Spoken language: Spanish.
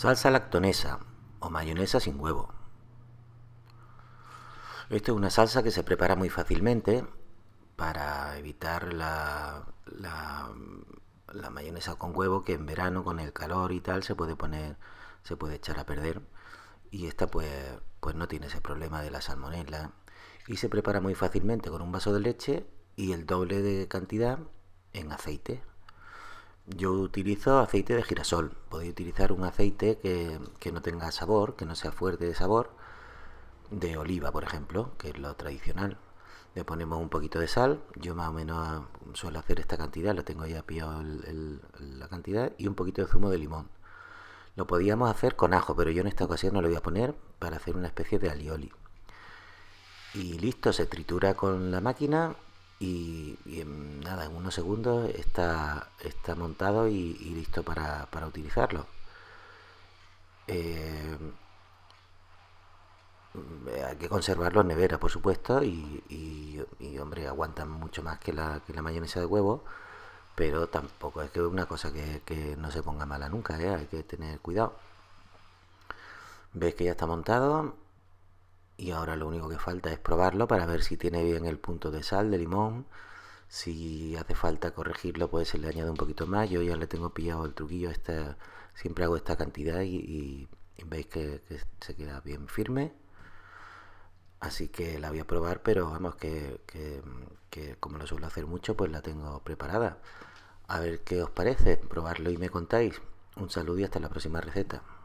Salsa lactonesa o mayonesa sin huevo. Esta es una salsa que se prepara muy fácilmente para evitar la, la, mayonesa con huevo que en verano con el calor y tal se puede poner, se puede echar a perder. Y esta pues, pues no tiene ese problema de la salmonella. Y se prepara muy fácilmente con un vaso de leche y el doble de cantidad en aceite yo utilizo aceite de girasol. Podéis utilizar un aceite que, no tenga sabor, que no sea fuerte de sabor, de oliva, por ejemplo, que es lo tradicional. Le ponemos un poquito de sal, yo más o menos ah, suelo hacer esta cantidad, lo tengo ya pillado la cantidad, y un poquito de zumo de limón. Lo podíamos hacer con ajo, pero yo en esta ocasión no lo voy a poner para hacer una especie de alioli. Y listo, se tritura con la máquina y, nada, en unos segundos está, está montado y, listo para, utilizarlo. Eh, hay que conservarlo en nevera, por supuesto, y, hombre, aguantan mucho más que la, que la mayonesa de huevo, pero tampoco es que una cosa que, no se ponga mala nunca, ¿eh? hay que tener cuidado. Ves que ya está montado y ahora lo único que falta es probarlo para ver si tiene bien el punto de sal, de limón, si hace falta corregirlo, pues se le añade un poquito más. Yo ya le tengo pillado el truquillo. siempre hago esta cantidad y, veis que, se queda bien firme. Así que la voy a probar, pero vamos, que como lo suelo hacer mucho, pues la tengo preparada. A ver qué os parece, probarlo y me contáis. Un saludo y hasta la próxima receta.